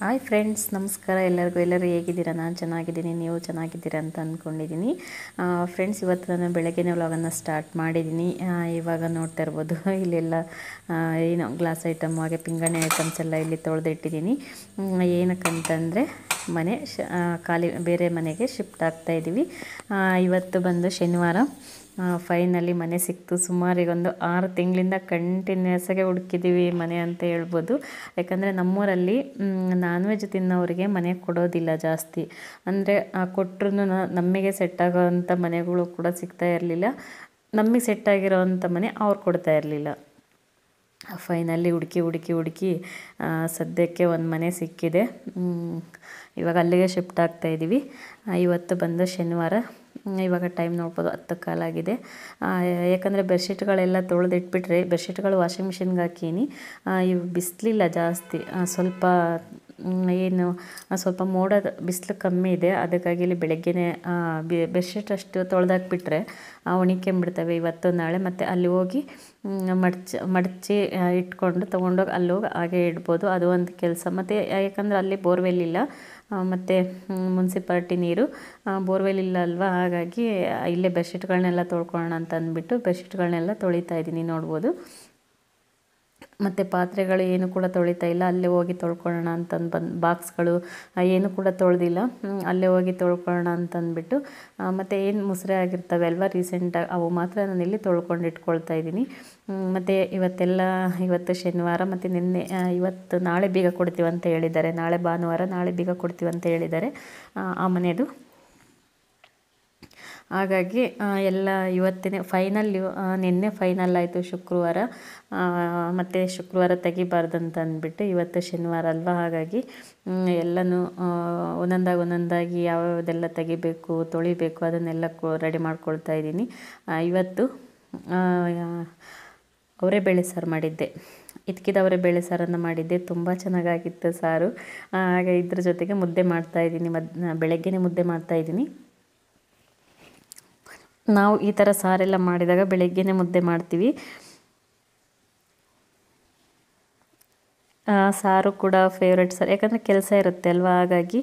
hi friends ನಮಸ್ಕಾರ ಎಲ್ಲರಿಗೂ ಎಲ್ಲರೂ ಹೇಗಿದ್ದೀರಾ ನಾನು ಚೆನ್ನಾಗಿದ್ದೀನಿ ನೀವು ಚೆನ್ನಾಗಿದ್ದೀರಾ ಅಂತ ಅಂದ್ಕೊಂಡಿದ್ದೀನಿ ಫ್ರೆಂಡ್ಸ್ ಇವತ್ತು ನಾನು ಬೆಳಗ್ಗೆನೇ ವ್ಲಾಗನ್ನು ಸ್ಟಾರ್ಟ್ ಮಾಡಿದ್ದೀನಿ ಇವಾಗ ನೋಡ್ತಾ ಇರ್ಬೋದು ಇಲ್ಲೆಲ್ಲ ಏನು ಗ್ಲಾಸ್ ಐಟಮ್ ಹಾಗೆ ಪಿಂಗಣಿ ಐಟಮ್ಸ್ ಎಲ್ಲ ಇಲ್ಲಿ ತೊಳೆದಿಟ್ಟಿದ್ದೀನಿ ಏನಕ್ಕಂತಂದರೆ ಮನೆ ಖಾಲಿ ಬೇರೆ ಮನೆಗೆ ಶಿಫ್ಟ್ ಆಗ್ತಾಯಿದ್ದೀವಿ ಇವತ್ತು ಬಂದು ಶನಿವಾರ ಫೈನಲಿ ಮನೆ ಸಿಕ್ತು ಸುಮಾರಿಗೊಂದು ಆರು ತಿಂಗಳಿಂದ ಕಂಟಿನ್ಯೂಸ್ ಆಗಿ ಹುಡುಕಿದ್ದೀವಿ ಮನೆ ಅಂತ ಹೇಳ್ಬೋದು ಯಾಕಂದರೆ ನಮ್ಮೂರಲ್ಲಿ ನಾನ್ ವೆಜ್ ತಿನ್ನೋರಿಗೆ ಮನೆ ಕೊಡೋದಿಲ್ಲ ಜಾಸ್ತಿ ಅಂದರೆ ಕೊಟ್ಟರು ನಮಗೆ ಸೆಟ್ ಆಗೋವಂಥ ಮನೆಗಳು ಕೂಡ ಸಿಗ್ತಾ ಇರಲಿಲ್ಲ ನಮಗೆ ಸೆಟ್ ಆಗಿರೋ ಮನೆ ಅವ್ರು ಕೊಡ್ತಾ ಇರಲಿಲ್ಲ ಫೈನಲ್ಲಿ ಹುಡುಕಿ ಹುಡುಕಿ ಹುಡುಕಿ ಸದ್ಯಕ್ಕೆ ಒಂದು ಮನೆ ಸಿಕ್ಕಿದೆ ಇವಾಗ ಅಲ್ಲಿಗೆ ಶಿಫ್ಟ್ ಆಗ್ತಾಯಿದ್ದೀವಿ ಇವತ್ತು ಬಂದು ಶನಿವಾರ ಇವಾಗ ಟೈಮ್ ನೋಡ್ಬೋದು ಹತ್ತು ಕಾಲಾಗಿದೆ ಯಾಕಂದರೆ ಬೆಡ್ಶೀಟ್ಗಳೆಲ್ಲ ತೊಳೆದಿಟ್ಬಿಟ್ರೆ ಬೆಡ್ಶೀಟ್ಗಳು ವಾಷಿಂಗ್ ಮಿಷಿನ್ಗೆ ಹಾಕೀನಿ ಇವು ಬಿಸಿಲಿಲ್ಲ ಜಾಸ್ತಿ ಸ್ವಲ್ಪ ಏನು ಸ್ವಲ್ಪ ಮೋಡ ಬಿಸಿಲು ಕಮ್ಮಿ ಇದೆ ಅದಕ್ಕಾಗಿ ಇಲ್ಲಿ ಬೆಳಗ್ಗೆನೇ ಬೆಡ್ಶೀಟ್ ಅಷ್ಟು ತೊಳೆದಾಕ್ಬಿಟ್ರೆ ಒಣಕೊಂಬಿಡ್ತವೆ ಇವತ್ತು ನಾಳೆ ಮತ್ತು ಅಲ್ಲಿ ಹೋಗಿ ಮಡ್ಚಿ ಮಡಚಿ ಇಟ್ಕೊಂಡು ತೊಗೊಂಡೋಗಿ ಅಲ್ಲಿ ಹೋಗಿ ಹಾಗೆ ಇಡ್ಬೋದು ಅದು ಒಂದು ಕೆಲಸ ಮತ್ತು ಯಾಕಂದರೆ ಅಲ್ಲಿ ಬೋರ್ವೆಲ್ ಇಲ್ಲ ಮತ್ತು ಮುನ್ಸಿಪಾಲ್ಟಿ ನೀರು ಬೋರ್ವೆಲ್ ಇಲ್ಲ ಅಲ್ವಾ ಹಾಗಾಗಿ ಇಲ್ಲೇ ಬೆಡ್ಶೀಟ್ಗಳನ್ನೆಲ್ಲ ತೊಳ್ಕೊಳ್ಳೋಣ ಅಂತ ಅಂದ್ಬಿಟ್ಟು ಬೆಡ್ಶೀಟ್ಗಳನ್ನೆಲ್ಲ ತೊಳಿತಾ ಇದ್ದೀನಿ ನೋಡ್ಬೋದು ಮತ್ತು ಪಾತ್ರೆಗಳು ಏನು ಕೂಡ ತೊಳಿತಾ ಇಲ್ಲ ಅಲ್ಲೇ ಹೋಗಿ ತೊಳ್ಕೊಳ್ಳೋಣ ಅಂತಂದು ಬಂದು ಬಾಕ್ಸ್ಗಳು ಏನು ಕೂಡ ತೊಳೆದಿಲ್ಲ ಅಲ್ಲೇ ಹೋಗಿ ತೊಳ್ಕೊಳ್ಳೋಣ ಅಂತಂದ್ಬಿಟ್ಟು ಮತ್ತು ಏನು ಮುಸ್ರೆ ಆಗಿರ್ತವೆ ಅಲ್ವ ರೀಸೆಂಟಾಗಿ ಅವು ಮಾತ್ರ ನಾನು ಇಲ್ಲಿ ತೊಳ್ಕೊಂಡು ಇಟ್ಕೊಳ್ತಾ ಇದ್ದೀನಿ ಮತ್ತು ಇವತ್ತೆಲ್ಲ ಇವತ್ತು ಶನಿವಾರ ಮತ್ತು ನಿನ್ನೆ ಇವತ್ತು ನಾಳೆ ಬೀಗ ಕೊಡ್ತೀವಂತ ಹೇಳಿದ್ದಾರೆ ನಾಳೆ ಭಾನುವಾರ ನಾಳೆ ಬೀಗ ಕೊಡ್ತೀವಂತ ಹೇಳಿದ್ದಾರೆ ಆ ಮನೆಯದು ಹಾಗಾಗಿ ಎಲ್ಲ ಇವತ್ತಿನೇ ಫೈನಲ್ ನಿನ್ನೆ ಫೈನಲ್ ಆಯಿತು ಶುಕ್ರವಾರ ಮತ್ತು ಶುಕ್ರವಾರ ತೆಗಿಬಾರ್ದು ಅಂತ ಅಂದ್ಬಿಟ್ಟು ಇವತ್ತು ಶನಿವಾರ ಅಲ್ವಾ ಹಾಗಾಗಿ ಎಲ್ಲನೂ ಒಂದೊಂದಾಗಿ ಒಂದೊಂದಾಗಿ ಯಾವ್ಯಾವುದೆಲ್ಲ ತೆಗಿಬೇಕು ತೊಳಿಬೇಕು ಅದನ್ನೆಲ್ಲ ರೆಡಿ ಮಾಡ್ಕೊಳ್ತಾ ಇದ್ದೀನಿ ಇವತ್ತು ಅವರೇ ಬೇಳೆ ಸಾರು ಮಾಡಿದ್ದೆ ಇದ್ಕಿದವರೇ ಬೇಳೆ ಸಾರನ್ನು ಮಾಡಿದ್ದೆ ತುಂಬ ಚೆನ್ನಾಗಾಗಿತ್ತು ಸಾರು ಹಾಗೆ ಇದ್ರ ಜೊತೆಗೆ ಮುದ್ದೆ ಮಾಡ್ತಾಯಿದ್ದೀನಿ ಮದ್ ಬೆಳಗ್ಗೆನೇ ಮುದ್ದೆ ಮಾಡ್ತಾಯಿದ್ದೀನಿ ನಾವು ಈ ಥರ ಸಾರೆಲ್ಲ ಮಾಡಿದಾಗ ಬೆಳಗ್ಗೆನೇ ಮುದ್ದೆ ಮಾಡ್ತೀವಿ ಸಾರು ಕೂಡ ಫೇವ್ರೆಟ್ ಸಾರು ಯಾಕಂದರೆ ಕೆಲಸ ಇರುತ್ತೆ ಅಲ್ವಾ ಹಾಗಾಗಿ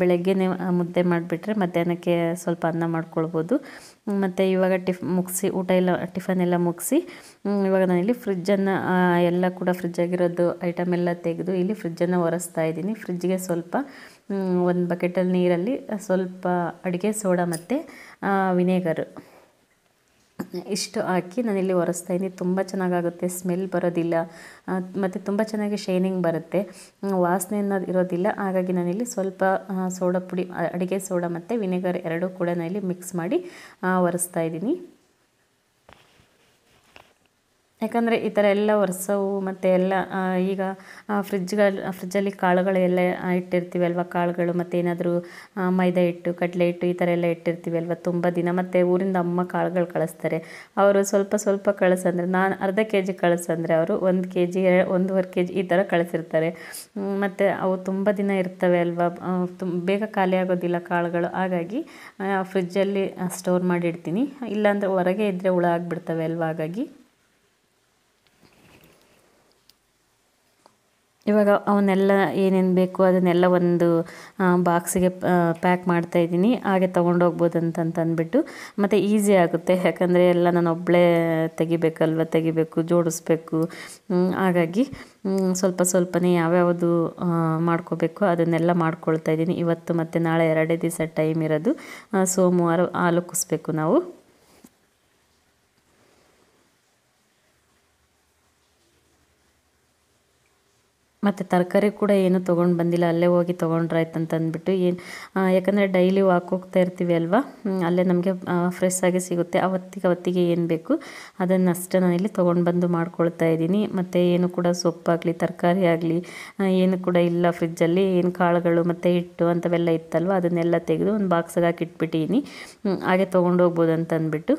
ಬೆಳಗ್ಗೆನೇ ಮುದ್ದೆ ಮಾಡಿಬಿಟ್ರೆ ಮಧ್ಯಾಹ್ನಕ್ಕೆ ಸ್ವಲ್ಪ ಅನ್ನ ಮಾಡ್ಕೊಳ್ಬೋದು ಮತ್ತು ಇವಾಗ ಟಿಫ್ ಮುಗಿಸಿ ಊಟ ಎಲ್ಲ ಟಿಫನ್ ಎಲ್ಲ ಮುಗಿಸಿ ಇವಾಗ ನಾನಿಲ್ಲಿ ಫ್ರಿಜ್ಜನ್ನು ಎಲ್ಲ ಕೂಡ ಫ್ರಿಜ್ಜಾಗಿರೋದು ಐಟಮ್ ಎಲ್ಲ ತೆಗೆದು ಇಲ್ಲಿ ಫ್ರಿಜ್ಜನ್ನು ಒರೆಸ್ತಾ ಇದ್ದೀನಿ ಫ್ರಿಜ್ಗೆ ಸ್ವಲ್ಪ ಒಂದು ಬಕೆಟಲ್ಲಿ ನೀರಲ್ಲಿ ಸ್ವಲ್ಪ ಅಡುಗೆ ಸೋಡಾ ಮತ್ತು ವಿನೇಗರು ಇಷ್ಟು ಹಾಕಿ ನಾನಿಲ್ಲಿ ಒರೆಸ್ತಾ ಇದ್ದೀನಿ ತುಂಬ ಚೆನ್ನಾಗಾಗುತ್ತೆ ಸ್ಮೆಲ್ ಬರೋದಿಲ್ಲ ಮತ್ತು ತುಂಬ ಚೆನ್ನಾಗಿ ಶೈನಿಂಗ್ ಬರುತ್ತೆ ವಾಸನೆ ಅನ್ನೋದು ಇರೋದಿಲ್ಲ ಹಾಗಾಗಿ ನಾನಿಲ್ಲಿ ಸ್ವಲ್ಪ ಸೋಡಾ ಪುಡಿ ಅಡುಗೆ ಸೋಡಾ ಮತ್ತು ವಿನೆಗರ್ ಎರಡೂ ಕೂಡ ನಾನಿಲ್ಲಿ ಮಿಕ್ಸ್ ಮಾಡಿ ಒರೆಸ್ತಾ ಇದ್ದೀನಿ ಯಾಕಂದರೆ ಈ ಥರ ಎಲ್ಲ ಒರೆಸೋವು ಮತ್ತು ಎಲ್ಲ ಈಗ ಫ್ರಿಜ್ಗಳು ಫ್ರಿಜ್ಜಲ್ಲಿ ಕಾಳುಗಳೆಲ್ಲ ಎಲ್ಲ ಇಟ್ಟಿರ್ತೀವಿ ಕಾಳುಗಳು ಮತ್ತು ಏನಾದರೂ ಮೈದಾ ಹಿಟ್ಟು ಕಡಲೆ ಹಿಟ್ಟು ಈ ಥರ ಎಲ್ಲ ಇಟ್ಟಿರ್ತೀವಿ ತುಂಬ ದಿನ ಮತ್ತು ಊರಿಂದ ಅಮ್ಮ ಕಾಳುಗಳು ಕಳಿಸ್ತಾರೆ ಅವರು ಸ್ವಲ್ಪ ಸ್ವಲ್ಪ ಕಳಿಸಂದ್ರೆ ನಾನು ಅರ್ಧ ಕೆ ಜಿ ಕಳಿಸಂದ್ರೆ ಅವರು ಒಂದು ಕೆ ಜಿ ಒಂದೂವರೆ ಕೆ ಜಿ ಈ ಥರ ಕಳಿಸಿರ್ತಾರೆ ಮತ್ತು ಅವು ತುಂಬ ದಿನ ಇರ್ತವೆ ಅಲ್ವಾ ತುಂಬ ಬೇಗ ಖಾಲಿ ಆಗೋದಿಲ್ಲ ಕಾಳುಗಳು ಹಾಗಾಗಿ ಫ್ರಿಜ್ಜಲ್ಲಿ ಸ್ಟೋರ್ ಮಾಡಿಡ್ತೀನಿ ಇಲ್ಲಾಂದರೆ ಹೊರಗೆ ಇದ್ದರೆ ಹುಳ ಆಗಿಬಿಡ್ತವೆ ಅಲ್ವಾ ಹಾಗಾಗಿ ಇವಾಗ ಅವನ್ನೆಲ್ಲ ಏನೇನು ಬೇಕು ಅದನ್ನೆಲ್ಲ ಒಂದು ಬಾಕ್ಸಿಗೆ ಪ್ಯಾಕ್ ಮಾಡ್ತಾಯಿದ್ದೀನಿ ಹಾಗೆ ತೊಗೊಂಡೋಗ್ಬೋದು ಅಂತಂತಂದ್ಬಿಟ್ಟು ಅಂದ್ಬಿಟ್ಟು ಮತ್ತು ಈಸಿ ಆಗುತ್ತೆ ಯಾಕಂದರೆ ಎಲ್ಲ ನಾನು ಒಬ್ಬಳೇ ತೆಗಿಬೇಕಲ್ವ ತೆಗಿಬೇಕು ಜೋಡಿಸ್ಬೇಕು ಹಾಗಾಗಿ ಸ್ವಲ್ಪ ಸ್ವಲ್ಪನೇ ಯಾವ್ಯಾವುದು ಮಾಡ್ಕೋಬೇಕು ಅದನ್ನೆಲ್ಲ ಮಾಡ್ಕೊಳ್ತಾ ಇದ್ದೀನಿ ಇವತ್ತು ಮತ್ತು ನಾಳೆ ಎರಡೇ ದಿವಸ ಟೈಮ್ ಇರೋದು ಸೋಮವಾರ ಹಾಲು ನಾವು ಮತ್ತು ತರಕಾರಿ ಕೂಡ ಏನು ತೊಗೊಂಡು ಬಂದಿಲ್ಲ ಅಲ್ಲೇ ಹೋಗಿ ತೊಗೊಂಡ್ರಾಯ್ತಂತಂದ್ಬಿಟ್ಟು ಅಂತ ಅಂದ್ಬಿಟ್ಟು ಏನು ಯಾಕಂದರೆ ಡೈಲಿ ವಾಕ್ ಹೋಗ್ತಾ ಇರ್ತೀವಿ ಅಲ್ವಾ ಅಲ್ಲೇ ನಮಗೆ ಫ್ರೆಶ್ ಆಗಿ ಸಿಗುತ್ತೆ ಅವತ್ತಿಗೆ ಅವತ್ತಿಗೆ ಏನು ಬೇಕು ನಾನು ಇಲ್ಲಿ ತೊಗೊಂಡು ಬಂದು ಮಾಡ್ಕೊಳ್ತಾ ಇದ್ದೀನಿ ಮತ್ತು ಏನು ಕೂಡ ಸೊಪ್ಪಾಗಲಿ ತರಕಾರಿ ಆಗಲಿ ಏನು ಕೂಡ ಇಲ್ಲ ಫ್ರಿಜ್ಜಲ್ಲಿ ಏನು ಕಾಳುಗಳು ಮತ್ತು ಹಿಟ್ಟು ಅಂಥವೆಲ್ಲ ಇತ್ತಲ್ವ ಅದನ್ನೆಲ್ಲ ತೆಗೆದು ಒಂದು ಬಾಕ್ಸಿಗೆ ಹಾಕಿಟ್ಬಿಟ್ಟಿದ್ದೀನಿ ಹಾಗೆ ತೊಗೊಂಡೋಗ್ಬೋದು ಅಂತ ಅಂದ್ಬಿಟ್ಟು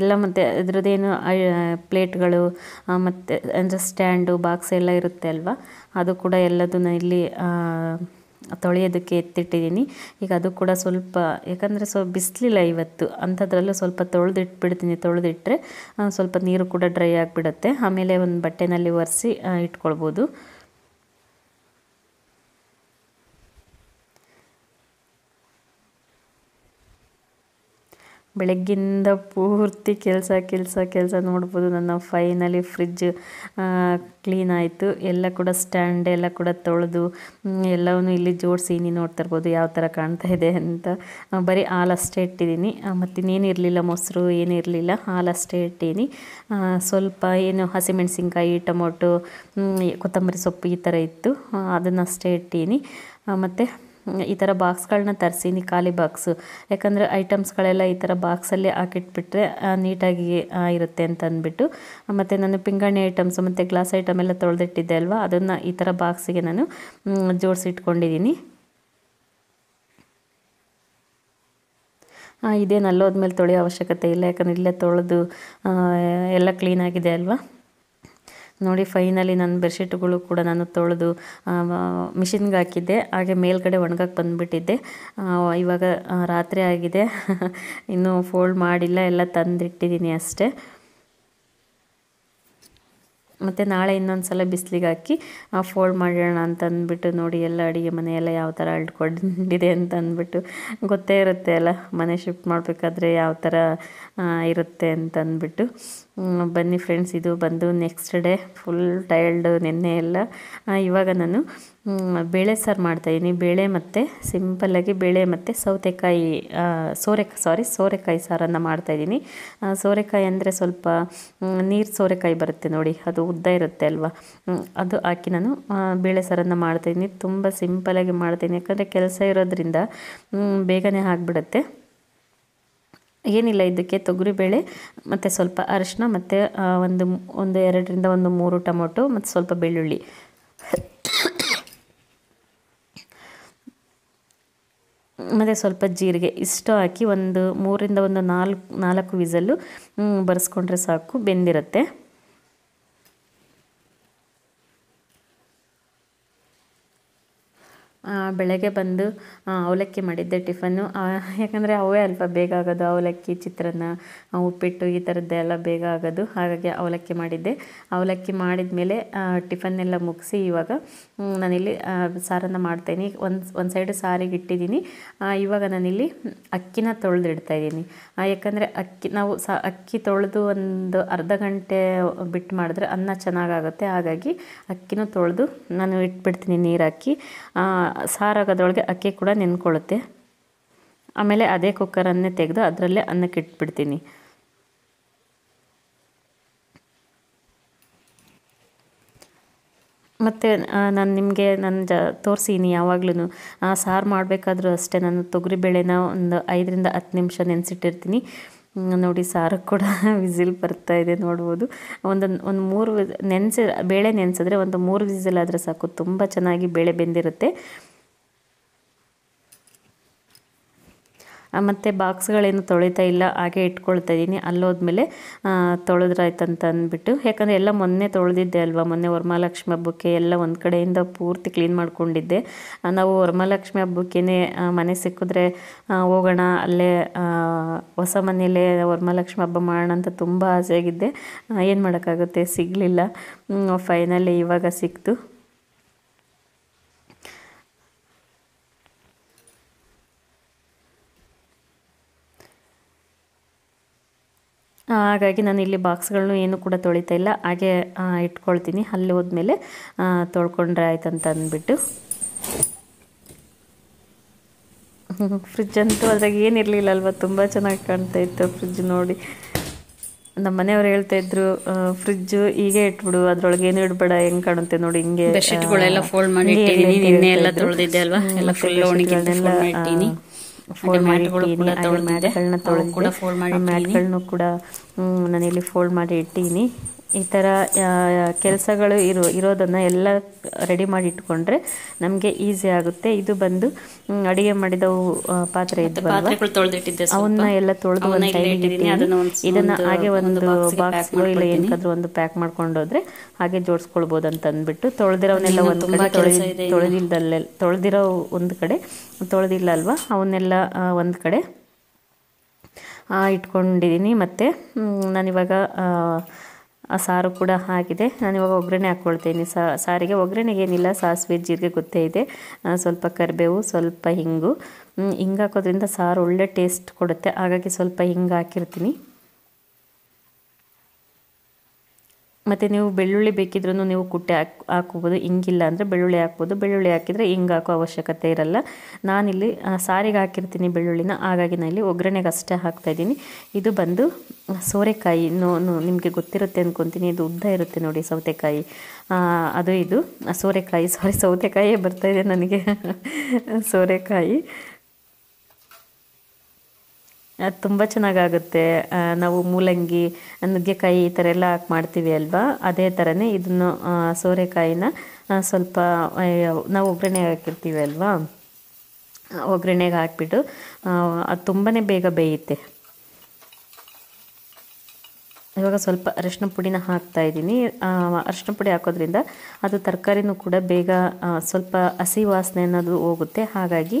ಎಲ್ಲ ಮತ್ತು ಅದರದ್ದೇನು ಪ್ಲೇಟ್ಗಳು ಮತ್ತು ಅಂದರೆ ಸ್ಟ್ಯಾಂಡು ಬಾಕ್ಸ್ ಎಲ್ಲ ಇರುತ್ತೆ ಅಲ್ವಾ ಅದು ಕೂಡ ಎಲ್ಲದನ್ನು ಇಲ್ಲಿ ತೊಳೆಯೋದಕ್ಕೆ ಎತ್ತಿಟ್ಟಿದ್ದೀನಿ ಈಗ ಅದು ಕೂಡ ಸ್ವಲ್ಪ ಯಾಕಂದರೆ ಸ್ವಲ್ಪ ಬಿಸಿಲಿಲ್ಲ ಇವತ್ತು ಅಂಥದ್ರಲ್ಲೂ ಸ್ವಲ್ಪ ತೊಳೆದಿಟ್ಬಿಡ್ತೀನಿ ತೊಳೆದಿಟ್ಟರೆ ಸ್ವಲ್ಪ ನೀರು ಕೂಡ ಡ್ರೈ ಆಗಿಬಿಡುತ್ತೆ ಆಮೇಲೆ ಒಂದು ಬಟ್ಟೆನಲ್ಲಿ ಒರೆಸಿ ಇಟ್ಕೊಳ್ಬೋದು ಬೆಳಗ್ಗಿಂದ ಪೂರ್ತಿ ಕೆಲಸ ಕೆಲಸ ಕೆಲಸ ನೋಡ್ಬೋದು ನನ್ನ ಫೈನಲಿ ಫ್ರಿಜ್ ಕ್ಲೀನ್ ಆಯಿತು ಎಲ್ಲ ಕೂಡ ಸ್ಟ್ಯಾಂಡ್ ಎಲ್ಲ ಕೂಡ ತೊಳೆದು ಎಲ್ಲವೂ ಇಲ್ಲಿ ಜೋಡಿಸಿ ನೀನು ನೋಡ್ತಾ ಇರ್ಬೋದು ಯಾವ ಥರ ಕಾಣ್ತಾ ಇದೆ ಅಂತ ಬರೀ ಹಾಲಷ್ಟೇ ಇಟ್ಟಿದ್ದೀನಿ ಮತ್ತು ಇರಲಿಲ್ಲ ಮೊಸರು ಏನಿರಲಿಲ್ಲ ಹಾಲಷ್ಟೇ ಇಟ್ಟೀನಿ ಸ್ವಲ್ಪ ಏನು ಹಸಿಮೆಣಸಿನ್ಕಾಯಿ ಟೊಮೊಟೊ ಕೊತ್ತಂಬರಿ ಸೊಪ್ಪು ಈ ಥರ ಇತ್ತು ಅದನ್ನಷ್ಟೇ ಇಟ್ಟೀನಿ ಮತ್ತು ಈ ಥರ ಬಾಕ್ಸ್ಗಳನ್ನ ತರಿಸಿ ಖಾಲಿ ಬಾಕ್ಸು ಯಾಕಂದರೆ ಐಟಮ್ಸ್ಗಳೆಲ್ಲ ಈ ಥರ ಬಾಕ್ಸಲ್ಲಿ ಹಾಕಿಟ್ಬಿಟ್ರೆ ನೀಟಾಗಿ ಇರುತ್ತೆ ಅಂತ ಅಂದ್ಬಿಟ್ಟು ಮತ್ತು ನಾನು ಪಿಂಗಾಣಿ ಐಟಮ್ಸು ಮತ್ತು ಗ್ಲಾಸ್ ಐಟಮ್ ಎಲ್ಲ ತೊಳೆದಿಟ್ಟಿದ್ದೆ ಅಲ್ವಾ ಅದನ್ನು ಈ ಥರ ಬಾಕ್ಸಿಗೆ ನಾನು ಜೋಡಿಸಿಟ್ಕೊಂಡಿದ್ದೀನಿ ಇದೇನು ಅಲ್ಲೋದ್ಮೇಲೆ ತೊಳೆಯೋ ಅವಶ್ಯಕತೆ ಇಲ್ಲ ಯಾಕಂದರೆ ಇಲ್ಲೇ ತೊಳೆದು ಎಲ್ಲ ಕ್ಲೀನಾಗಿದೆ ಅಲ್ವಾ ನೋಡಿ ಫೈನಲಿ ನನ್ನ ಬೆಡ್ಶೀಟ್ಗಳು ಕೂಡ ನಾನು ತೊಳೆದು ಮಿಷಿನ್ಗೆ ಹಾಕಿದ್ದೆ ಹಾಗೆ ಮೇಲ್ಗಡೆ ಒಣಗಕ್ಕೆ ಬಂದುಬಿಟ್ಟಿದ್ದೆ ಇವಾಗ ರಾತ್ರಿ ಆಗಿದೆ ಇನ್ನೂ ಫೋಲ್ಡ್ ಮಾಡಿಲ್ಲ ಎಲ್ಲ ತಂದಿಟ್ಟಿದ್ದೀನಿ ಅಷ್ಟೇ ಮತ್ತು ನಾಳೆ ಇನ್ನೊಂದು ಸಲ ಬಿಸಿಲಿಗೆ ಹಾಕಿ ಫೋಲ್ಡ್ ಮಾಡೋಣ ಅಂತ ಅಂದ್ಬಿಟ್ಟು ನೋಡಿ ಎಲ್ಲ ಅಡುಗೆ ಮನೆಯೆಲ್ಲ ಯಾವ ಥರ ಅಳ್ಕೊಂಡಿದೆ ಅಂತ ಅಂದ್ಬಿಟ್ಟು ಗೊತ್ತೇ ಇರುತ್ತೆ ಅಲ್ಲ ಮನೆ ಶಿಫ್ಟ್ ಮಾಡಬೇಕಾದ್ರೆ ಯಾವ ಥರ ಇರುತ್ತೆ ಅಂತ ಅಂದ್ಬಿಟ್ಟು ಬನ್ನಿ ಫ್ರೆಂಡ್ಸ್ ಇದು ಬಂದು ನೆಕ್ಸ್ಟ್ ಡೇ ಫುಲ್ ಟೈಲ್ಡ್ ನಿನ್ನೆ ಎಲ್ಲ ಇವಾಗ ನಾನು ಬೇಳೆ ಸಾರು ಮಾಡ್ತಾಯಿದ್ದೀನಿ ಬೇಳೆ ಮತ್ತು ಸಿಂಪಲ್ಲಾಗಿ ಬೇಳೆ ಮತ್ತು ಸೌತೆಕಾಯಿ ಸೋರೆ ಸಾರಿ ಸೋರೆಕಾಯಿ ಸಾರನ್ನು ಮಾಡ್ತಾಯಿದ್ದೀನಿ ಸೋರೆಕಾಯಿ ಅಂದರೆ ಸ್ವಲ್ಪ ನೀರು ಸೋರೆಕಾಯಿ ಬರುತ್ತೆ ನೋಡಿ ಅದು ಉದ್ದ ಇರುತ್ತೆ ಅಲ್ವಾ ಅದು ಹಾಕಿ ನಾನು ಬೇಳೆ ಸಾರನ್ನು ಮಾಡ್ತಾಯಿದ್ದೀನಿ ತುಂಬ ಸಿಂಪಲಾಗಿ ಮಾಡ್ತೀನಿ ಯಾಕಂದರೆ ಕೆಲಸ ಇರೋದ್ರಿಂದ ಬೇಗನೆ ಆಗಿಬಿಡುತ್ತೆ ಏನಿಲ್ಲ ಇದಕ್ಕೆ ತೊಗರಿಬೇಳೆ ಮತ್ತು ಸ್ವಲ್ಪ ಅರಿಶಿನ ಮತ್ತು ಒಂದು ಒಂದು ಎರಡರಿಂದ ಒಂದು ಮೂರು ಟೊಮೊಟೊ ಮತ್ತು ಸ್ವಲ್ಪ ಬೆಳ್ಳುಳ್ಳಿ ಮತ್ತು ಸ್ವಲ್ಪ ಜೀರಿಗೆ ಇಷ್ಟು ಹಾಕಿ ಒಂದು ಮೂರಿಂದ ಒಂದು ನಾಲ್ಕು ನಾಲ್ಕು ವಿಸಲ್ಲು ಬರೆಸ್ಕೊಂಡ್ರೆ ಸಾಕು ಬೆಂದಿರುತ್ತೆ ಬೆಳಗ್ಗೆ ಬಂದು ಅವಲಕ್ಕಿ ಮಾಡಿದ್ದೆ ಟಿಫನ್ನು ಯಾಕಂದರೆ ಅವೇ ಅಲ್ವಾ ಬೇಗ ಆಗೋದು ಅವಲಕ್ಕಿ ಚಿತ್ರಾನ್ನ ಉಪ್ಪಿಟ್ಟು ಈ ಎಲ್ಲ ಬೇಗ ಆಗೋದು ಹಾಗಾಗಿ ಅವಲಕ್ಕಿ ಮಾಡಿದ್ದೆ ಅವಲಕ್ಕಿ ಮಾಡಿದ ಮೇಲೆ ಟಿಫನ್ನೆಲ್ಲ ಮುಗಿಸಿ ಇವಾಗ ನಾನಿಲ್ಲಿ ಸಾರನ್ನು ಮಾಡ್ತೀನಿ ಒಂದು ಒಂದು ಸೈಡು ಸಾರಿಗೆ ಇಟ್ಟಿದ್ದೀನಿ ಇವಾಗ ನಾನಿಲ್ಲಿ ಅಕ್ಕಿನ ತೊಳೆದಿಡ್ತಾ ಇದ್ದೀನಿ ಯಾಕಂದರೆ ಅಕ್ಕಿ ನಾವು ಸ ಅಕ್ಕಿ ತೊಳೆದು ಒಂದು ಅರ್ಧ ಗಂಟೆ ಬಿಟ್ಟು ಮಾಡಿದ್ರೆ ಅನ್ನ ಚೆನ್ನಾಗಾಗುತ್ತೆ ಹಾಗಾಗಿ ಅಕ್ಕಿನೂ ತೊಳೆದು ನಾನು ಇಟ್ಬಿಡ್ತೀನಿ ನೀರು ಹಾಕಿ ಸಾರಾಗೋದ್ರೊಳಗೆ ಅಕ್ಕಿ ಕೂಡ ನೆನ್ಕೊಳ್ಳುತ್ತೆ ಆಮೇಲೆ ಅದೇ ಕುಕ್ಕರನ್ನೇ ತೆಗೆದು ಅದರಲ್ಲೇ ಅನ್ನಕ್ಕೆ ಇಟ್ಬಿಡ್ತೀನಿ ಮತ್ತು ನಾನು ನಿಮಗೆ ನಾನು ಜ ತೋರಿಸೀನಿ ಯಾವಾಗ್ಲೂ ಸಾರು ಮಾಡಬೇಕಾದ್ರೂ ಅಷ್ಟೇ ನಾನು ತೊಗರಿಬೇಳೆನ ಒಂದು ಐದರಿಂದ ಹತ್ತು ನಿಮಿಷ ನೆನೆಸಿಟ್ಟಿರ್ತೀನಿ ನೋಡಿ ಸಾರು ಕೂಡ ವಿಸಿಲ್ ಬರ್ತಾ ಇದೆ ನೋಡ್ಬೋದು ಒಂದು ಒಂದು ಮೂರು ನೆನೆಸಿ ಬೇಳೆ ನೆನೆಸಿದ್ರೆ ಒಂದು ಮೂರು ವಿಸಿಲ್ ಆದರೆ ಸಾಕು ತುಂಬ ಚೆನ್ನಾಗಿ ಬೇಳೆ ಬೆಂದಿರುತ್ತೆ ಮತ್ತು ಬಾಕ್ಸ್ಗಳೇನು ತೊಳಿತಾ ಇಲ್ಲ ಹಾಗೆ ಇಟ್ಕೊಳ್ತಾ ಇದ್ದೀನಿ ಅಲ್ಲೋದ್ಮೇಲೆ ತೊಳೆದ್ರಾಯ್ತಂತ ಅಂದ್ಬಿಟ್ಟು ಯಾಕಂದರೆ ಎಲ್ಲ ಮೊನ್ನೆ ತೊಳೆದಿದ್ದೆ ಅಲ್ವಾ ಮೊನ್ನೆ ವರಮಹಾಲಕ್ಷ್ಮಿ ಹಬ್ಬಕ್ಕೆ ಎಲ್ಲ ಒಂದು ಕಡೆಯಿಂದ ಪೂರ್ತಿ ಕ್ಲೀನ್ ಮಾಡ್ಕೊಂಡಿದ್ದೆ ನಾವು ವರಮಹಾಲಕ್ಷ್ಮಿ ಹಬ್ಬಕ್ಕೇ ಮನೆ ಸಿಕ್ಕಿದ್ರೆ ಹೋಗೋಣ ಅಲ್ಲೇ ಹೊಸ ಮನೆಯಲ್ಲೇ ವರಮಹಾಲಕ್ಷ್ಮಿ ಹಬ್ಬ ಮಾಡೋಣ ಅಂತ ತುಂಬ ಆಸೆಯಾಗಿದ್ದೆ ಏನು ಮಾಡೋಕ್ಕಾಗುತ್ತೆ ಸಿಗಲಿಲ್ಲ ಫೈನಲಿ ಇವಾಗ ಸಿಕ್ತು ಹಾಗಾಗಿ ನಾನು ಇಲ್ಲಿ ಬಾಕ್ಸ್ಗಳನ್ನು ಏನು ಕೂಡ ತೊಳಿತಾ ಇಲ್ಲ ಹಾಗೆ ಇಟ್ಕೊಳ್ತೀನಿ ಅಲ್ಲಿ ಹೋದ್ಮೇಲೆ ತೊಳ್ಕೊಂಡ್ರೆ ಆಯ್ತಂತ ಅಂದ್ಬಿಟ್ಟು ಫ್ರಿಜ್ ಅಂತೂ ಅದ್ರಾಗ ಏನಿರಲಿಲ್ಲ ಅಲ್ವಾ ತುಂಬ ಚೆನ್ನಾಗಿ ಕಾಣ್ತಾ ಇತ್ತು ಫ್ರಿಜ್ ನೋಡಿ ನಮ್ಮ ಮನೆಯವ್ರು ಹೇಳ್ತಾ ಇದ್ರು ಫ್ರಿಜ್ ಹೀಗೆ ಇಟ್ಬಿಡು ಅದ್ರೊಳಗೆ ಏನು ಇಡಬೇಡ ಹೆಂಗ್ ಕಾಣುತ್ತೆ ನೋಡಿ ಹಿಂಗೆ ಫೋಲ್ಡ್ ಮಾಡಿ ಎಲ್ಲ ತೊಳೆದಿದ್ದೆ ಅಲ್ವಾ ಎಲ್ಲ ಫುಲ್ ಒಣಗಿದ್ದೆಲ್ಲ ಫೋಲ್ಡ್ ಮಾಡಿರ್ತೀನಿ ಮ್ಯಾಟ್ಗಳನ್ನ ತೊಳೆದಿದ್ದೆ ಮ್ಯಾಟ್ಗಳನ್ನು ಕೂಡ ನಾನು ಇಲ್ಲಿ ಫೋಲ್ಡ್ ಮಾಡಿ ಇಟ್ಟೀನಿ ಈ ಥರ ಕೆಲಸಗಳು ಇರೋ ಇರೋದನ್ನು ಎಲ್ಲ ರೆಡಿ ಮಾಡಿ ಇಟ್ಕೊಂಡ್ರೆ ನಮಗೆ ಈಸಿ ಆಗುತ್ತೆ ಇದು ಬಂದು ಅಡಿಗೆ ಮಾಡಿದ ಪಾತ್ರೆ ಇದ್ದು ಅವನ್ನ ಎಲ್ಲ ತೊಳೆದು ಇದನ್ನ ಹಾಗೆ ಒಂದು ಬಾಕ್ಸ್ ಇಲ್ಲ ಏನಕ್ಕಾದ್ರೂ ಒಂದು ಪ್ಯಾಕ್ ಮಾಡ್ಕೊಂಡು ಹೋದ್ರೆ ಹಾಗೆ ಜೋಡಿಸ್ಕೊಳ್ಬಹುದು ಅಂತ ಅಂದ್ಬಿಟ್ಟು ತೊಳೆದಿರೋನೆಲ್ಲ ಒಂದು ಕಡೆ ತೊಳೆದಿಲ್ದಲ್ಲೇ ತೊಳೆದಿರೋ ಒಂದು ಕಡೆ ತೊಳೆದಿಲ್ಲ ಅಲ್ವಾ ಅವನ್ನೆಲ್ಲ ಒಂದು ಕಡೆ ಇಟ್ಕೊಂಡಿದ್ದೀನಿ ಮತ್ತೆ ನಾನಿವಾಗ ಆ ಸಾರು ಕೂಡ ಆಗಿದೆ ಇವಾಗ ಒಗ್ಗರಣೆ ಹಾಕ್ಕೊಳ್ತೀನಿ ಸಾರಿಗೆ ಒಗ್ಗರಣೆಗೆ ಏನಿಲ್ಲ ಸಾಸಿವೆ ಜೀರಿಗೆ ಗೊತ್ತೇ ಇದೆ ಸ್ವಲ್ಪ ಕರಿಬೇವು ಸ್ವಲ್ಪ ಹಿಂಗು ಹಿಂಗೆ ಹಾಕೋದ್ರಿಂದ ಸಾರು ಒಳ್ಳೆ ಟೇಸ್ಟ್ ಕೊಡುತ್ತೆ ಹಾಗಾಗಿ ಸ್ವಲ್ಪ ಹಿಂಗೆ ಹಾಕಿರ್ತೀನಿ ಮತ್ತು ನೀವು ಬೆಳ್ಳುಳ್ಳಿ ಬೇಕಿದ್ರೂ ನೀವು ಕುಟ್ಟೆ ಹಾಕಿ ಹಾಕೋಬೋದು ಹಿಂಗಿಲ್ಲ ಅಂದರೆ ಬೆಳ್ಳುಳ್ಳಿ ಹಾಕ್ಬೋದು ಬೆಳ್ಳುಳ್ಳಿ ಹಾಕಿದರೆ ಹಿಂಗೆ ಹಾಕೋ ಅವಶ್ಯಕತೆ ಇರಲ್ಲ ನಾನಿಲ್ಲಿ ಸಾರಿಗೆ ಹಾಕಿರ್ತೀನಿ ಬೆಳ್ಳುಳ್ಳಿನ ಹಾಗಾಗಿ ನಾನು ಇಲ್ಲಿ ಒಗ್ಗರಣೆಗೆ ಅಷ್ಟೇ ಹಾಕ್ತಾಯಿದ್ದೀನಿ ಇದು ಬಂದು ಸೋರೆಕಾಯಿ ನೋ ನಿಮಗೆ ಗೊತ್ತಿರುತ್ತೆ ಅಂದ್ಕೊತೀನಿ ಇದು ಉದ್ದ ಇರುತ್ತೆ ನೋಡಿ ಸೌತೆಕಾಯಿ ಅದು ಇದು ಸೋರೆಕಾಯಿ ಸಾರಿ ಸೌತೆಕಾಯಿಯೇ ಬರ್ತಾಯಿದೆ ನನಗೆ ಸೋರೆಕಾಯಿ ಅದು ತುಂಬ ಚೆನ್ನಾಗಾಗುತ್ತೆ ನಾವು ಮೂಲಂಗಿ ನುಗ್ಗೆಕಾಯಿ ಈ ಥರ ಎಲ್ಲ ಹಾಕಿ ಮಾಡ್ತೀವಿ ಅಲ್ವಾ ಅದೇ ಥರನೇ ಇದನ್ನು ಸೋರೆಕಾಯಿನ ಸ್ವಲ್ಪ ನಾವು ಒಗ್ಗರಣೆ ಹಾಕಿರ್ತೀವಿ ಅಲ್ವಾ ಒಗ್ಗರಣೆಗೆ ಹಾಕಿಬಿಟ್ಟು ಅದು ತುಂಬಾ ಬೇಗ ಬೇಯುತ್ತೆ ಇವಾಗ ಸ್ವಲ್ಪ ಅರಶಿನ ಪುಡಿನ ಹಾಕ್ತಾ ಇದ್ದೀನಿ ಅರಶಿನ ಪುಡಿ ಹಾಕೋದ್ರಿಂದ ಅದು ತರಕಾರಿನೂ ಕೂಡ ಬೇಗ ಸ್ವಲ್ಪ ಹಸಿ ವಾಸನೆ ಅನ್ನೋದು ಹೋಗುತ್ತೆ ಹಾಗಾಗಿ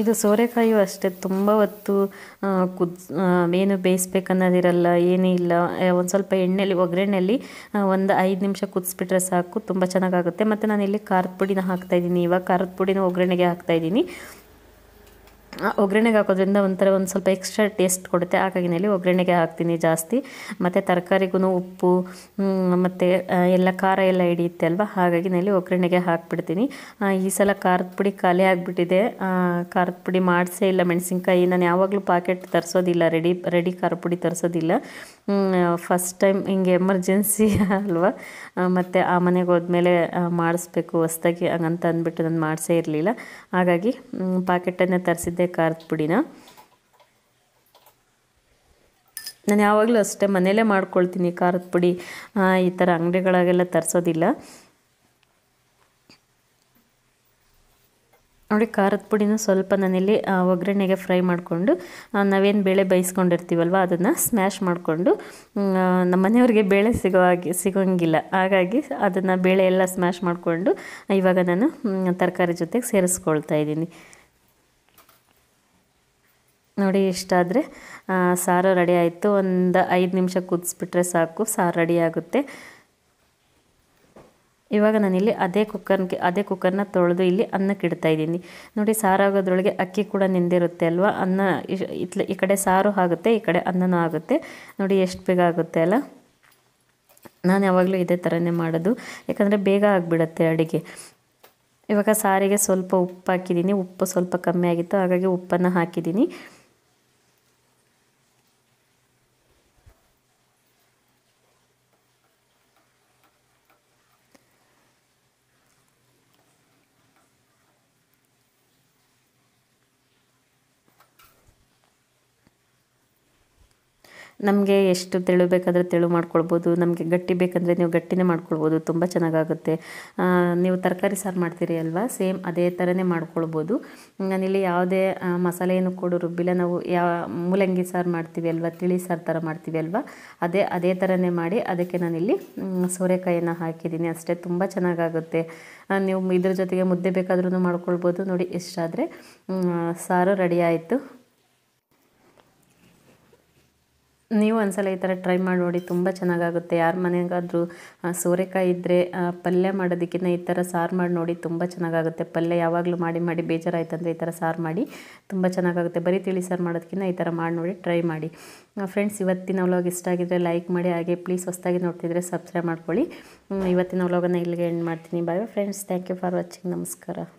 ಇದು ಸೋರೆಕಾಯಿಯು ಅಷ್ಟೇ ತುಂಬ ಹೊತ್ತು ಕುದ್ ಏನು ಬೇಯಿಸ್ಬೇಕನ್ನೋದಿರಲ್ಲ ಏನೂ ಇಲ್ಲ ಒಂದು ಸ್ವಲ್ಪ ಎಣ್ಣೆಯಲ್ಲಿ ಒಗ್ಗರಣೆಯಲ್ಲಿ ಒಂದು ಐದು ನಿಮಿಷ ಕುದಿಸ್ಬಿಟ್ರೆ ಸಾಕು ತುಂಬ ಚೆನ್ನಾಗಾಗುತ್ತೆ ಮತ್ತು ನಾನಿಲ್ಲಿ ಖಾರದ ಪುಡಿನ ಹಾಕ್ತಾಯಿದ್ದೀನಿ ಇವಾಗ ಖಾರದ ಪುಡಿನ ಒಗ್ಗರಣೆಗೆ ಹಾಕ್ತಾಯಿದ್ದೀನಿ ಒಗ್ಗರಣೆಗೆ ಹಾಕೋದ್ರಿಂದ ಒಂಥರ ಒಂದು ಸ್ವಲ್ಪ ಎಕ್ಸ್ಟ್ರಾ ಟೇಸ್ಟ್ ಕೊಡುತ್ತೆ ಹಾಗಾಗಿ ಕಾಗಿನಲ್ಲಿ ಒಗ್ಗರಣೆಗೆ ಹಾಕ್ತೀನಿ ಜಾಸ್ತಿ ಮತ್ತು ತರಕಾರಿಗೂ ಉಪ್ಪು ಮತ್ತು ಎಲ್ಲ ಖಾರ ಎಲ್ಲ ಹಿಡಿಯುತ್ತೆ ಅಲ್ವಾ ಹಾಗಾಗಿ ನಲ್ಲಿ ಒಗ್ಗರಣೆಗೆ ಹಾಕ್ಬಿಡ್ತೀನಿ ಈ ಸಲ ಖಾರದ ಪುಡಿ ಖಾಲಿ ಆಗಿಬಿಟ್ಟಿದೆ ಖಾರದ ಪುಡಿ ಮಾಡಿಸೇ ಇಲ್ಲ ಮೆಣಸಿನ್ಕಾಯಿ ನಾನು ಯಾವಾಗಲೂ ಪಾಕೆಟ್ ತರಿಸೋದಿಲ್ಲ ರೆಡಿ ರೆಡಿ ಖಾರದ ಪುಡಿ ತರಿಸೋದಿಲ್ಲ ಫಸ್ಟ್ ಟೈಮ್ ಹಿಂಗೆ ಎಮರ್ಜೆನ್ಸಿ ಅಲ್ವಾ ಮತ್ತು ಆ ಮನೆಗೆ ಹೋದ್ಮೇಲೆ ಮಾಡಿಸ್ಬೇಕು ಹೊಸ್ದಾಗಿ ಹಂಗಂತ ಅಂದ್ಬಿಟ್ಟು ನಾನು ಮಾಡಿಸೇ ಇರಲಿಲ್ಲ ಹಾಗಾಗಿ ಪಾಕೆಟನ್ನೇ ತರಿಸಿದ್ದೆ ಖಾರದ ಪುಡಿನ ನಾನು ಯಾವಾಗಲೂ ಅಷ್ಟೇ ಮನೇಲೇ ಮಾಡ್ಕೊಳ್ತೀನಿ ಖಾರದ ಪುಡಿ ಈ ಥರ ಅಂಗಡಿಗಳಾಗೆಲ್ಲ ತರಿಸೋದಿಲ್ಲ ನೋಡಿ ಖಾರದ ಪುಡಿನ ಸ್ವಲ್ಪ ನಾನಿಲ್ಲಿ ಒಗ್ಗರಣೆಗೆ ಫ್ರೈ ಮಾಡಿಕೊಂಡು ನಾವೇನು ಬೇಳೆ ಬೇಯಿಸ್ಕೊಂಡಿರ್ತೀವಲ್ವ ಅದನ್ನು ಸ್ಮ್ಯಾಶ್ ಮಾಡಿಕೊಂಡು ನಮ್ಮ ಮನೆಯವ್ರಿಗೆ ಬೇಳೆ ಸಿಗೋ ಹಾಗೆ ಸಿಗೋಂಗಿಲ್ಲ ಹಾಗಾಗಿ ಅದನ್ನು ಬೇಳೆ ಎಲ್ಲ ಸ್ಮ್ಯಾಶ್ ಮಾಡಿಕೊಂಡು ಇವಾಗ ನಾನು ತರಕಾರಿ ಜೊತೆಗೆ ಸೇರಿಸ್ಕೊಳ್ತಾ ಇದ್ದೀನಿ ನೋಡಿ ಇಷ್ಟಾದರೆ ಸಾರು ರೆಡಿ ಆಯಿತು ಒಂದು ಐದು ನಿಮಿಷ ಕುದಿಸ್ಬಿಟ್ರೆ ಸಾಕು ಸಾರು ರೆಡಿ ಆಗುತ್ತೆ ಇವಾಗ ನಾನಿಲ್ಲಿ ಅದೇ ಕುಕ್ಕರ್ಗೆ ಅದೇ ಕುಕ್ಕರ್ನ ತೊಳೆದು ಇಲ್ಲಿ ಅನ್ನಕ್ಕೆ ಇಡ್ತಾ ಇದ್ದೀನಿ ನೋಡಿ ಸಾರಾಗೋದ್ರೊಳಗೆ ಅಕ್ಕಿ ಕೂಡ ನಿಂದಿರುತ್ತೆ ಅಲ್ವಾ ಅನ್ನ ಇತ್ಲ ಈ ಕಡೆ ಸಾರು ಆಗುತ್ತೆ ಈ ಕಡೆ ಅನ್ನನೂ ಆಗುತ್ತೆ ನೋಡಿ ಎಷ್ಟು ಬೇಗ ಆಗುತ್ತೆ ಅಲ್ಲ ನಾನು ಯಾವಾಗಲೂ ಇದೇ ಥರನೇ ಮಾಡೋದು ಯಾಕಂದರೆ ಬೇಗ ಆಗಿಬಿಡತ್ತೆ ಅಡುಗೆ ಇವಾಗ ಸಾರಿಗೆ ಸ್ವಲ್ಪ ಉಪ್ಪು ಹಾಕಿದ್ದೀನಿ ಉಪ್ಪು ಸ್ವಲ್ಪ ಕಮ್ಮಿ ಆಗಿತ್ತು ಹಾಗಾಗಿ ಉಪ್ಪನ್ನು ಹಾಕಿದ್ದೀನಿ ನಮಗೆ ಎಷ್ಟು ತೆಳು ಬೇಕಾದರೆ ತೆಳು ಮಾಡ್ಕೊಳ್ಬೋದು ನಮಗೆ ಗಟ್ಟಿ ಬೇಕಂದರೆ ನೀವು ಗಟ್ಟಿನೇ ಮಾಡ್ಕೊಳ್ಬೋದು ತುಂಬ ಚೆನ್ನಾಗಾಗುತ್ತೆ ನೀವು ತರಕಾರಿ ಸಾರು ಮಾಡ್ತೀರಿ ಅಲ್ವಾ ಸೇಮ್ ಅದೇ ಥರನೇ ಮಾಡ್ಕೊಳ್ಬೋದು ನಾನಿಲ್ಲಿ ಯಾವುದೇ ಮಸಾಲೆಯನ್ನು ಏನು ಕೊಡು ರುಬ್ಬಿಲ್ಲ ನಾವು ಯಾವ ಮೂಲಂಗಿ ಸಾರು ಮಾಡ್ತೀವಿ ಅಲ್ವಾ ತಿಳಿ ಸಾರು ಥರ ಮಾಡ್ತೀವಿ ಅಲ್ವಾ ಅದೇ ಅದೇ ಥರನೇ ಮಾಡಿ ಅದಕ್ಕೆ ನಾನಿಲ್ಲಿ ಸೋರೆಕಾಯಿಯನ್ನು ಹಾಕಿದ್ದೀನಿ ಅಷ್ಟೇ ತುಂಬ ಚೆನ್ನಾಗಾಗುತ್ತೆ ನೀವು ಇದ್ರ ಜೊತೆಗೆ ಮುದ್ದೆ ಬೇಕಾದ್ರೂ ಮಾಡ್ಕೊಳ್ಬೋದು ನೋಡಿ ಎಷ್ಟಾದರೆ ಸಾರು ರೆಡಿ ಆಯಿತು ನೀವು ಒಂದ್ಸಲ ಈ ಥರ ಟ್ರೈ ಮಾಡಿ ನೋಡಿ ತುಂಬ ಚೆನ್ನಾಗಾಗುತ್ತೆ ಯಾರ ಮನೆಗಾದರೂ ಸೋರೆಕಾಯಿ ಇದ್ದರೆ ಪಲ್ಯ ಮಾಡೋದಕ್ಕಿಂತ ಈ ಥರ ಸಾರು ಮಾಡಿ ನೋಡಿ ತುಂಬ ಚೆನ್ನಾಗಾಗುತ್ತೆ ಪಲ್ಯ ಯಾವಾಗಲೂ ಮಾಡಿ ಮಾಡಿ ಬೇಜಾರಾಯ್ತಂದರೆ ಈ ಥರ ಸಾರು ಮಾಡಿ ತುಂಬ ಚೆನ್ನಾಗಾಗುತ್ತೆ ಬರೀ ತಿಳಿ ಸಾರು ಮಾಡೋದಕ್ಕಿಂತ ಈ ಥರ ಮಾಡಿ ನೋಡಿ ಟ್ರೈ ಮಾಡಿ ಫ್ರೆಂಡ್ಸ್ ಇವತ್ತಿನ ವ್ಲಾಗ್ ಇಷ್ಟ ಆಗಿದ್ದರೆ ಲೈಕ್ ಮಾಡಿ ಹಾಗೆ ಪ್ಲೀಸ್ ಹೊಸದಾಗಿ ನೋಡ್ತಿದ್ರೆ ಸಬ್ಸ್ಕ್ರೈಬ್ ಮಾಡ್ಕೊಳ್ಳಿ ಇವತ್ತಿನ ವ್ಲಾಗನ್ನು ಇಲ್ಲಿಗೆ ಎಂಡ್ ಮಾಡ್ತೀನಿ bye friends thank you for watching ನಮಸ್ಕಾರ